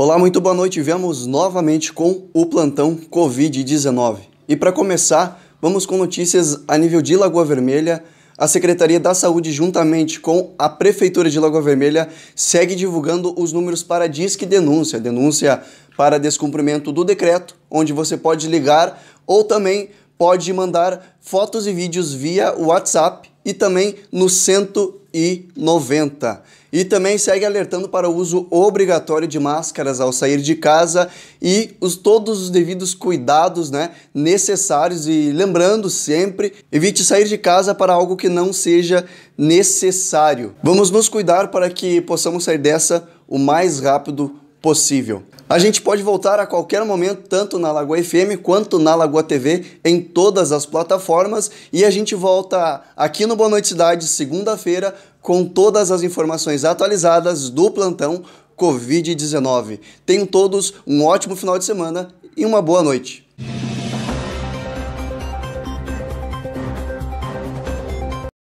Olá, muito boa noite. Vemos novamente com o plantão Covid-19. E para começar, vamos com notícias a nível de Lagoa Vermelha. A Secretaria da Saúde, juntamente com a Prefeitura de Lagoa Vermelha, segue divulgando os números para Disque Denúncia. Denúncia para descumprimento do decreto, onde você pode ligar ou também pode mandar fotos e vídeos via WhatsApp e também no 100 e 90. E também segue alertando para o uso obrigatório de máscaras ao sair de casa e os, todos os devidos cuidados né, necessários. E lembrando sempre, evite sair de casa para algo que não seja necessário. Vamos nos cuidar para que possamos sair dessa o mais rápido possível possível. A gente pode voltar a qualquer momento, tanto na Lagoa FM quanto na Lagoa TV, em todas as plataformas. E a gente volta aqui no Boa Noite Cidade, segunda-feira, com todas as informações atualizadas do plantão Covid-19. Tenham todos um ótimo final de semana e uma boa noite.